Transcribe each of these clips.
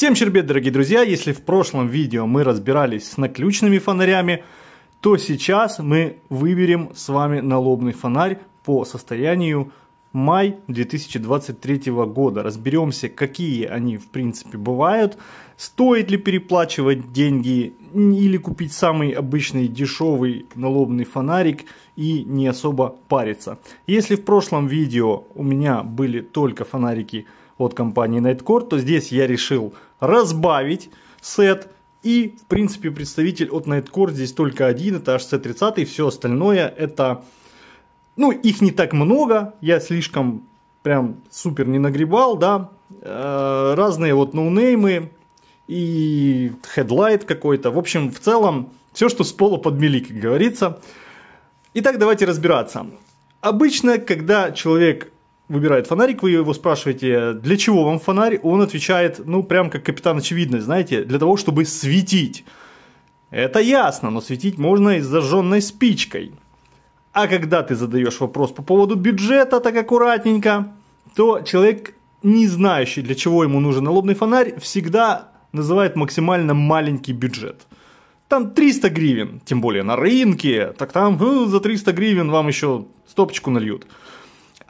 Всем чербет, дорогие друзья! Если в прошлом видео мы разбирались с наключными фонарями, то сейчас мы выберем с вами налобный фонарь по состоянию май 2023 года. Разберемся, какие они в принципе бывают, стоит ли переплачивать деньги или купить самый обычный дешевый налобный фонарик и не особо париться. Если в прошлом видео у меня были только фонарики от компании Nightcore, то здесь я решил разбавить сет. И, в принципе, представитель от Nightcore здесь только один, это HC30, все остальное это... Ну, их не так много, я слишком прям супер не нагребал, да. Э, разные вот ноунеймы и хедлайт какой-то. В общем, в целом, все, что с пола подмели, как говорится. Итак, давайте разбираться. Обычно, когда человек выбирает фонарик, вы его спрашиваете, для чего вам фонарь, он отвечает, ну, прям как капитан очевидность, знаете, для того, чтобы светить. Это ясно, но светить можно и с зажженной спичкой. А когда ты задаешь вопрос по поводу бюджета так аккуратненько, то человек, не знающий, для чего ему нужен налобный фонарь, всегда называет максимально маленький бюджет. Там 300 гривен, тем более на рынке, так там ну, за 300 гривен вам еще стопочку нальют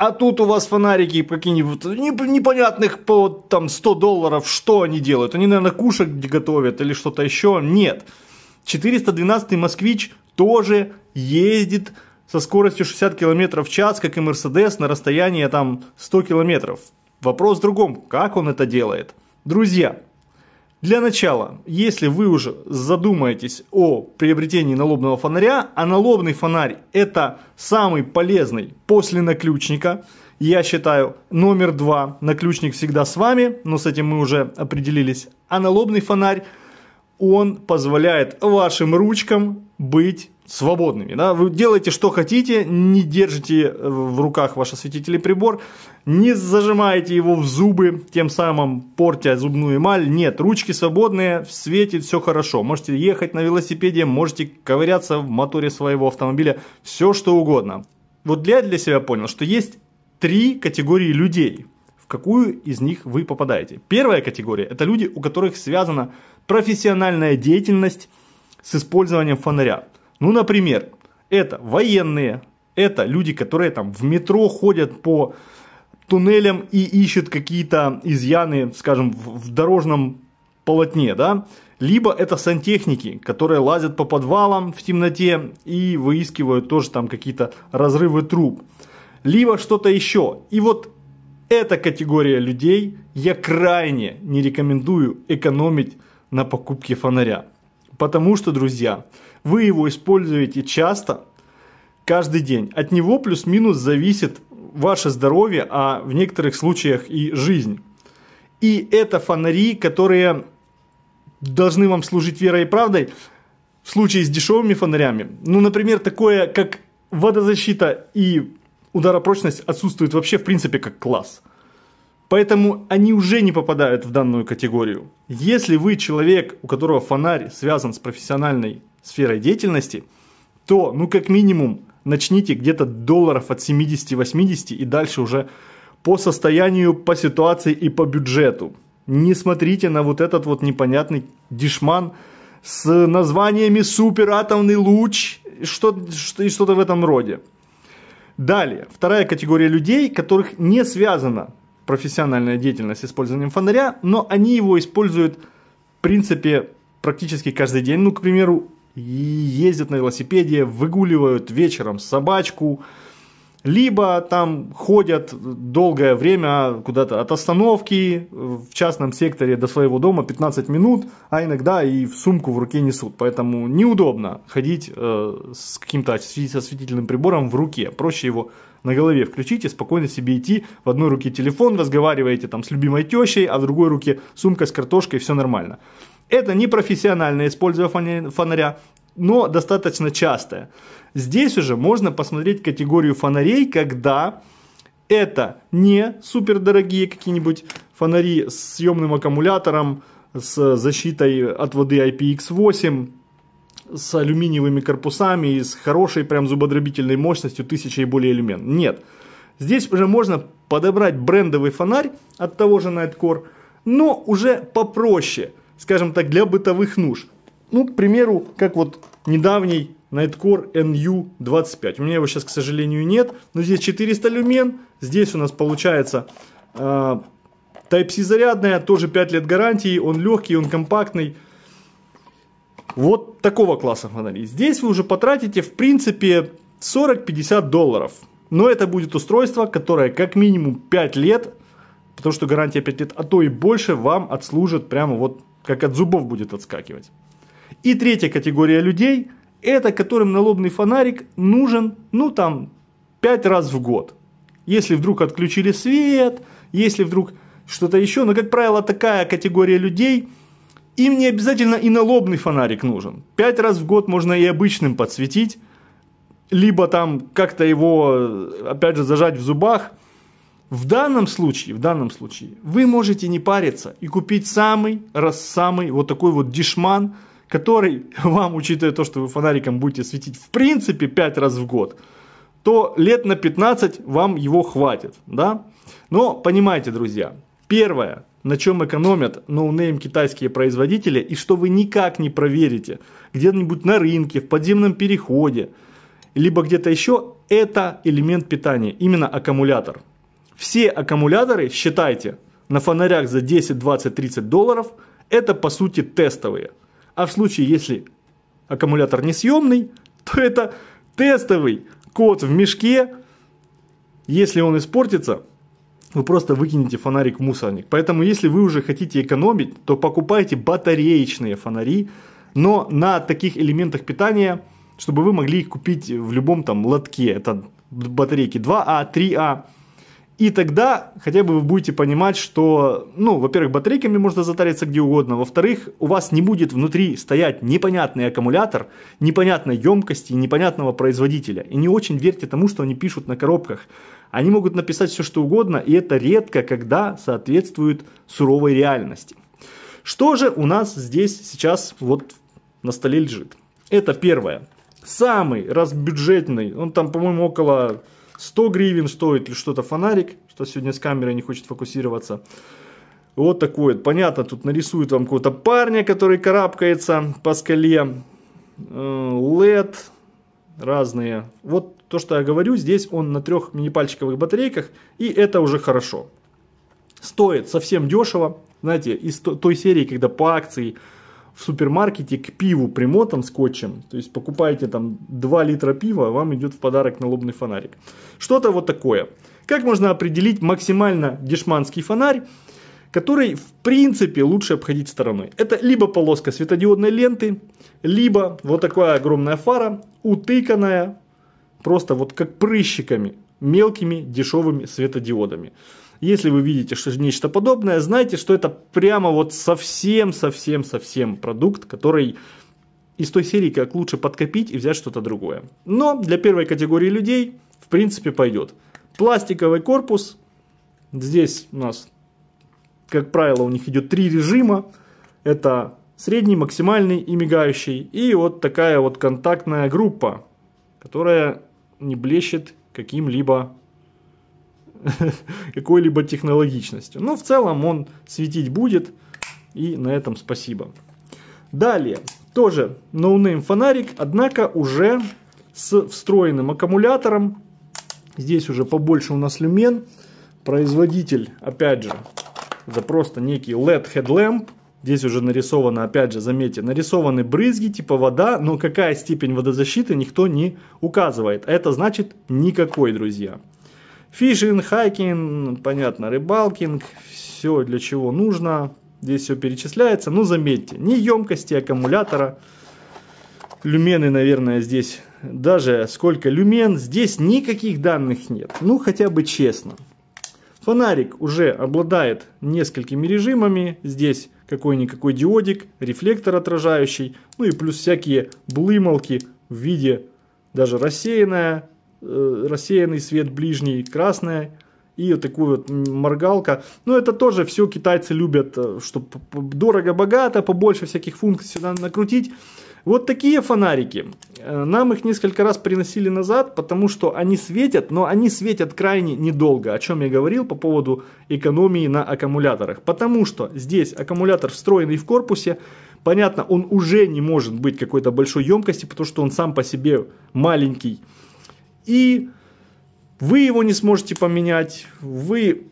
а тут у вас фонарики какие-нибудь непонятных по там 100 долларов, что они делают? Они, наверное, кушать готовят или что-то еще? Нет. 412 «Москвич» тоже ездит со скоростью 60 км в час, как и Мерседес, на расстоянии там 100 км. Вопрос в другом, как он это делает? Друзья, для начала, если вы уже задумаетесь о приобретении налобного фонаря, а налобный фонарь это самый полезный после наключника, я считаю, номер два, наключник всегда с вами, но с этим мы уже определились, а налобный фонарь, он позволяет вашим ручкам быть свободными. Да? Вы делаете, что хотите, не держите э, в руках ваш осветительный прибор, не зажимаете его в зубы, тем самым портя зубную эмаль. Нет, ручки свободные, светит все хорошо. Можете ехать на велосипеде, можете ковыряться в моторе своего автомобиля, все что угодно. Вот я для себя понял, что есть три категории людей, в какую из них вы попадаете. Первая категория – это люди, у которых связана профессиональная деятельность с использованием фонаря – ну, например, это военные, это люди, которые там в метро ходят по туннелям и ищут какие-то изъяны, скажем, в дорожном полотне, да, либо это сантехники, которые лазят по подвалам в темноте и выискивают тоже там какие-то разрывы труб, либо что-то еще. И вот эта категория людей я крайне не рекомендую экономить на покупке фонаря. Потому что, друзья, вы его используете часто, каждый день. От него плюс-минус зависит ваше здоровье, а в некоторых случаях и жизнь. И это фонари, которые должны вам служить верой и правдой в случае с дешевыми фонарями. Ну, например, такое, как водозащита и ударопрочность отсутствует вообще в принципе как класс. Поэтому они уже не попадают в данную категорию. Если вы человек, у которого фонарь связан с профессиональной сферой деятельности, то ну как минимум начните где-то долларов от 70-80 и дальше уже по состоянию, по ситуации и по бюджету. Не смотрите на вот этот вот непонятный дешман с названиями суператомный луч что, что, и что-то в этом роде. Далее, вторая категория людей, которых не связана профессиональная деятельность с использованием фонаря, но они его используют в принципе практически каждый день. Ну, к примеру, ездят на велосипеде, выгуливают вечером собачку, либо там ходят долгое время куда-то от остановки в частном секторе до своего дома 15 минут, а иногда и в сумку в руке несут. Поэтому неудобно ходить э, с каким-то осветительным прибором в руке. Проще его на голове включить и спокойно себе идти. В одной руке телефон, разговариваете там с любимой тещей, а в другой руке сумка с картошкой, все нормально. Это не профессиональное использование фонаря, но достаточно частое. Здесь уже можно посмотреть категорию фонарей, когда это не супердорогие какие-нибудь фонари с съемным аккумулятором, с защитой от воды IPX8, с алюминиевыми корпусами и с хорошей прям зубодробительной мощностью тысячи и более люмен. Нет. Здесь уже можно подобрать брендовый фонарь от того же Nightcore, но уже попроще – скажем так, для бытовых нужд. Ну, к примеру, как вот недавний Nightcore NU25. У меня его сейчас, к сожалению, нет. Но здесь 400 люмен. Здесь у нас получается э, Type-C зарядная. Тоже 5 лет гарантии. Он легкий, он компактный. Вот такого класса фонари. Здесь вы уже потратите, в принципе, 40-50 долларов. Но это будет устройство, которое как минимум 5 лет, потому что гарантия 5 лет, а то и больше вам отслужит прямо вот как от зубов будет отскакивать. И третья категория людей – это которым налобный фонарик нужен, ну там, пять раз в год. Если вдруг отключили свет, если вдруг что-то еще, но, как правило, такая категория людей, им не обязательно и налобный фонарик нужен. Пять раз в год можно и обычным подсветить, либо там как-то его, опять же, зажать в зубах – в данном случае, в данном случае, вы можете не париться и купить самый, раз самый вот такой вот дешман, который вам, учитывая то, что вы фонариком будете светить в принципе 5 раз в год, то лет на 15 вам его хватит, да? Но понимаете, друзья, первое, на чем экономят ноунейм китайские производители и что вы никак не проверите где-нибудь на рынке, в подземном переходе, либо где-то еще, это элемент питания, именно аккумулятор. Все аккумуляторы, считайте, на фонарях за 10, 20, 30 долларов, это по сути тестовые. А в случае, если аккумулятор несъемный, то это тестовый код в мешке. Если он испортится, вы просто выкинете фонарик в мусорник. Поэтому, если вы уже хотите экономить, то покупайте батареечные фонари, но на таких элементах питания, чтобы вы могли их купить в любом там лотке. Это батарейки 2А, 3А. И тогда хотя бы вы будете понимать, что, ну, во-первых, батарейками можно затариться где угодно, во-вторых, у вас не будет внутри стоять непонятный аккумулятор, непонятной емкости, непонятного производителя. И не очень верьте тому, что они пишут на коробках. Они могут написать все, что угодно, и это редко, когда соответствует суровой реальности. Что же у нас здесь сейчас вот на столе лежит? Это первое. Самый разбюджетный, он там, по-моему, около 100 гривен стоит ли что-то фонарик, что сегодня с камерой не хочет фокусироваться. Вот такое. Понятно, тут нарисует вам какого-то парня, который карабкается по скале. LED э, разные. Вот то, что я говорю, здесь он на трех мини-пальчиковых батарейках, и это уже хорошо. Стоит совсем дешево. Знаете, из той серии, когда по акции в супермаркете к пиву примотан скотчем. То есть покупаете там 2 литра пива, вам идет в подарок налобный фонарик. Что-то вот такое. Как можно определить максимально дешманский фонарь? который в принципе лучше обходить стороной. Это либо полоска светодиодной ленты, либо вот такая огромная фара, утыканная просто вот как прыщиками, мелкими дешевыми светодиодами. Если вы видите что нечто подобное, знайте, что это прямо вот совсем-совсем-совсем продукт, который из той серии как лучше подкопить и взять что-то другое. Но для первой категории людей в принципе пойдет. Пластиковый корпус. Здесь у нас, как правило, у них идет три режима. Это средний, максимальный и мигающий. И вот такая вот контактная группа, которая не блещет каким-либо какой-либо технологичностью. Но ну, в целом он светить будет, и на этом спасибо. Далее, тоже ноунейм фонарик, однако уже с встроенным аккумулятором. Здесь уже побольше у нас люмен. Производитель, опять же, за просто некий LED headlamp. Здесь уже нарисовано, опять же, заметьте, нарисованы брызги типа вода, но какая степень водозащиты никто не указывает. Это значит никакой, друзья. Фишинг, хайкинг, понятно, рыбалкинг, все для чего нужно. Здесь все перечисляется, но ну, заметьте, ни емкости аккумулятора, люмены, наверное, здесь, даже сколько люмен, здесь никаких данных нет. Ну, хотя бы честно. Фонарик уже обладает несколькими режимами. Здесь какой-никакой диодик, рефлектор отражающий, ну и плюс всякие блымалки в виде даже рассеянная, Э, рассеянный свет ближний, красное и вот такую вот моргалка. Но это тоже все китайцы любят, э, чтобы дорого-богато, побольше всяких функций сюда накрутить. Вот такие фонарики. Э, нам их несколько раз приносили назад, потому что они светят, но они светят крайне недолго, о чем я говорил по поводу экономии на аккумуляторах. Потому что здесь аккумулятор встроенный в корпусе, понятно, он уже не может быть какой-то большой емкости, потому что он сам по себе маленький и вы его не сможете поменять, вы...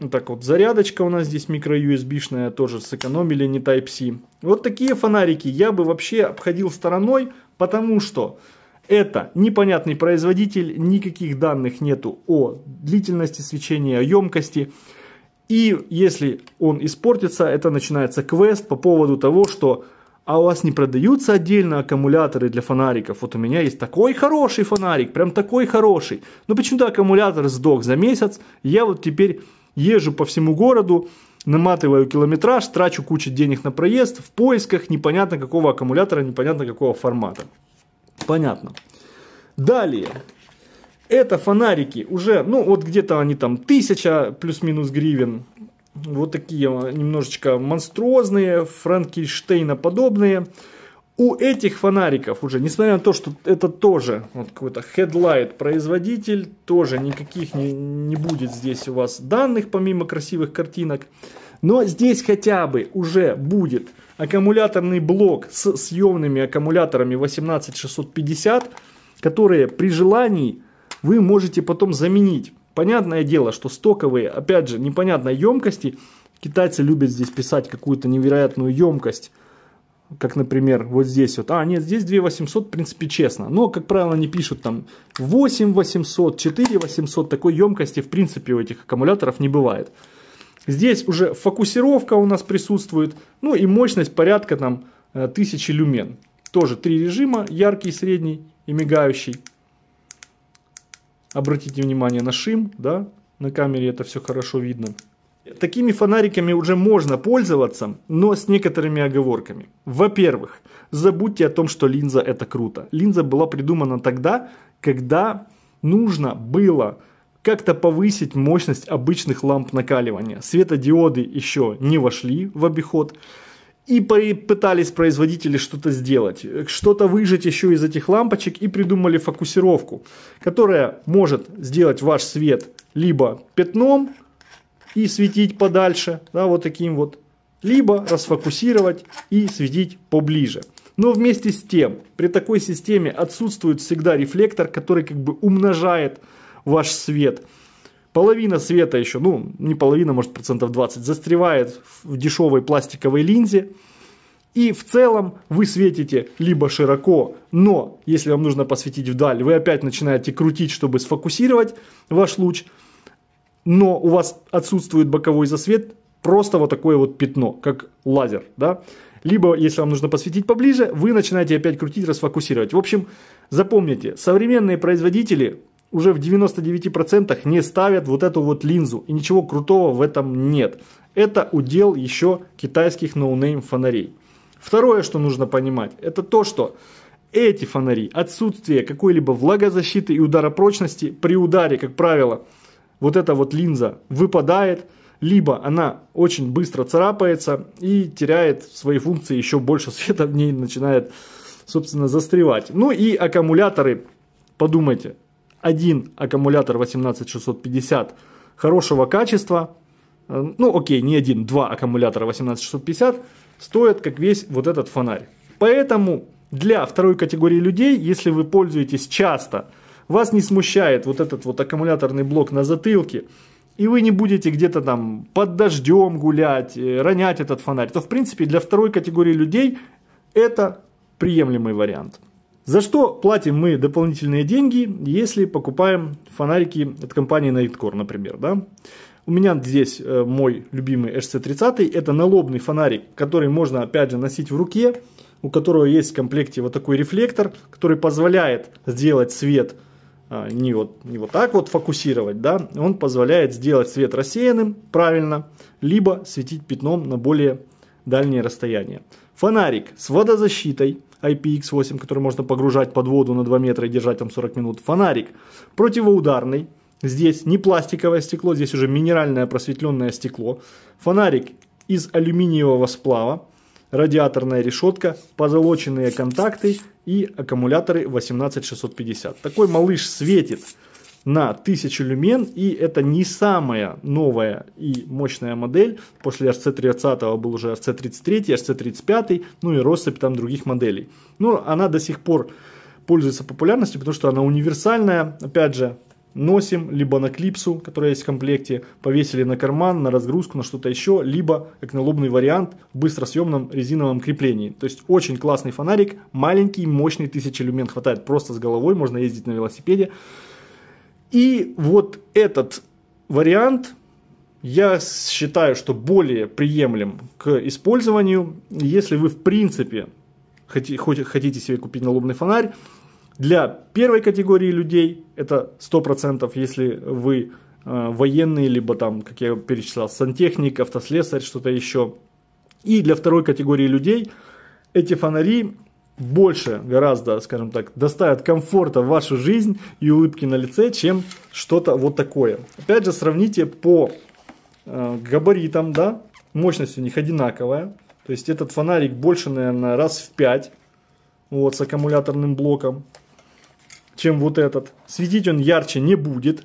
Вот ну так вот, зарядочка у нас здесь микро-USB-шная, тоже сэкономили, не Type-C. Вот такие фонарики я бы вообще обходил стороной, потому что это непонятный производитель, никаких данных нету о длительности свечения, о емкости. И если он испортится, это начинается квест по поводу того, что а у вас не продаются отдельно аккумуляторы для фонариков? Вот у меня есть такой хороший фонарик, прям такой хороший. Но ну почему-то аккумулятор сдох за месяц. Я вот теперь езжу по всему городу, наматываю километраж, трачу кучу денег на проезд в поисках непонятно какого аккумулятора, непонятно какого формата. Понятно. Далее. Это фонарики уже, ну вот где-то они там тысяча плюс-минус гривен вот такие немножечко монструозные, Франкенштейна подобные. У этих фонариков уже, несмотря на то, что это тоже вот какой-то headlight производитель, тоже никаких не, не будет здесь у вас данных, помимо красивых картинок. Но здесь хотя бы уже будет аккумуляторный блок с съемными аккумуляторами 18650, которые при желании вы можете потом заменить. Понятное дело, что стоковые, опять же, непонятной емкости. Китайцы любят здесь писать какую-то невероятную емкость. Как, например, вот здесь вот. А, нет, здесь 2800, в принципе, честно. Но, как правило, они пишут там 8800, 4800. Такой емкости, в принципе, у этих аккумуляторов не бывает. Здесь уже фокусировка у нас присутствует. Ну и мощность порядка там 1000 э, люмен. Тоже три режима, яркий, средний и мигающий. Обратите внимание на шим, да, на камере это все хорошо видно. Такими фонариками уже можно пользоваться, но с некоторыми оговорками. Во-первых, забудьте о том, что линза это круто. Линза была придумана тогда, когда нужно было как-то повысить мощность обычных ламп накаливания. Светодиоды еще не вошли в обиход и пытались производители что-то сделать, э, что-то выжать еще из этих лампочек и придумали фокусировку, которая может сделать ваш свет либо пятном и светить подальше, да, вот таким вот, либо расфокусировать и светить поближе. Но вместе с тем, при такой системе отсутствует всегда рефлектор, который как бы умножает ваш свет – Половина света еще, ну не половина, может процентов 20, застревает в дешевой пластиковой линзе. И в целом вы светите либо широко, но если вам нужно посветить вдаль, вы опять начинаете крутить, чтобы сфокусировать ваш луч, но у вас отсутствует боковой засвет, просто вот такое вот пятно, как лазер, да? Либо, если вам нужно посветить поближе, вы начинаете опять крутить, расфокусировать. В общем, запомните, современные производители уже в 99% не ставят вот эту вот линзу. И ничего крутого в этом нет. Это удел еще китайских ноунейм фонарей. Второе, что нужно понимать, это то, что эти фонари, отсутствие какой-либо влагозащиты и ударопрочности при ударе, как правило, вот эта вот линза выпадает, либо она очень быстро царапается и теряет свои функции, еще больше света в ней начинает, собственно, застревать. Ну и аккумуляторы, подумайте, один аккумулятор 18650 хорошего качества, э, ну окей, не один, два аккумулятора 18650 стоят как весь вот этот фонарь. Поэтому для второй категории людей, если вы пользуетесь часто, вас не смущает вот этот вот аккумуляторный блок на затылке, и вы не будете где-то там под дождем гулять, э, ронять этот фонарь, то в принципе для второй категории людей это приемлемый вариант. За что платим мы дополнительные деньги, если покупаем фонарики от компании Nightcore, например, да? У меня здесь э, мой любимый HC30, это налобный фонарик, который можно опять же носить в руке, у которого есть в комплекте вот такой рефлектор, который позволяет сделать свет а, не вот, не вот так вот фокусировать, да, он позволяет сделать свет рассеянным правильно, либо светить пятном на более дальние расстояния. Фонарик с водозащитой, IPX8, который можно погружать под воду на 2 метра и держать там 40 минут. Фонарик противоударный. Здесь не пластиковое стекло, здесь уже минеральное просветленное стекло. Фонарик из алюминиевого сплава, радиаторная решетка, позолоченные контакты и аккумуляторы 18650. Такой малыш светит на 1000 люмен, и это не самая новая и мощная модель. После RC30 был уже RC33, RC35, ну и россыпь там других моделей. Но она до сих пор пользуется популярностью, потому что она универсальная, опять же, носим, либо на клипсу, которая есть в комплекте, повесили на карман, на разгрузку, на что-то еще, либо как налобный вариант в быстросъемном резиновом креплении. То есть очень классный фонарик, маленький, мощный, 1000 люмен хватает просто с головой, можно ездить на велосипеде. И вот этот вариант я считаю, что более приемлем к использованию, если вы в принципе хотите себе купить налобный фонарь. Для первой категории людей это 100%, если вы э, военные, либо там, как я перечислял, сантехник, автослесарь, что-то еще. И для второй категории людей эти фонари больше гораздо, скажем так, доставят комфорта в вашу жизнь и улыбки на лице, чем что-то вот такое. Опять же, сравните по э, габаритам, да, мощность у них одинаковая. То есть этот фонарик больше, наверное, раз в 5, вот, с аккумуляторным блоком, чем вот этот. Светить он ярче не будет.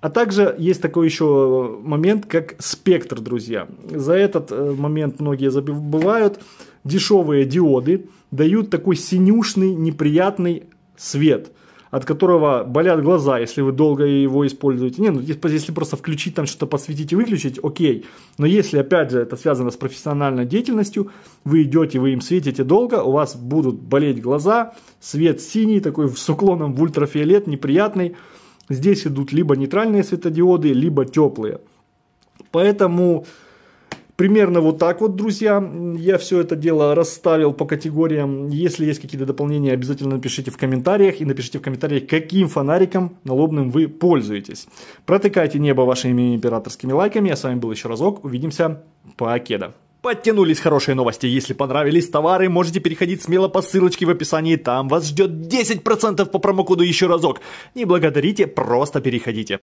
А также есть такой еще момент, как спектр, друзья. За этот э, момент многие забывают дешевые диоды дают такой синюшный неприятный свет, от которого болят глаза, если вы долго его используете. Не, ну если просто включить там что-то, посветить и выключить, окей. Но если, опять же, это связано с профессиональной деятельностью, вы идете, вы им светите долго, у вас будут болеть глаза, свет синий, такой с уклоном в ультрафиолет, неприятный. Здесь идут либо нейтральные светодиоды, либо теплые. Поэтому Примерно вот так вот, друзья, я все это дело расставил по категориям. Если есть какие-то дополнения, обязательно напишите в комментариях и напишите в комментариях, каким фонариком налобным вы пользуетесь. Протыкайте небо вашими императорскими лайками. Я а с вами был еще разок. Увидимся. Покеда. Подтянулись хорошие новости. Если понравились товары, можете переходить смело по ссылочке в описании. Там вас ждет 10% по промокоду еще разок. Не благодарите, просто переходите.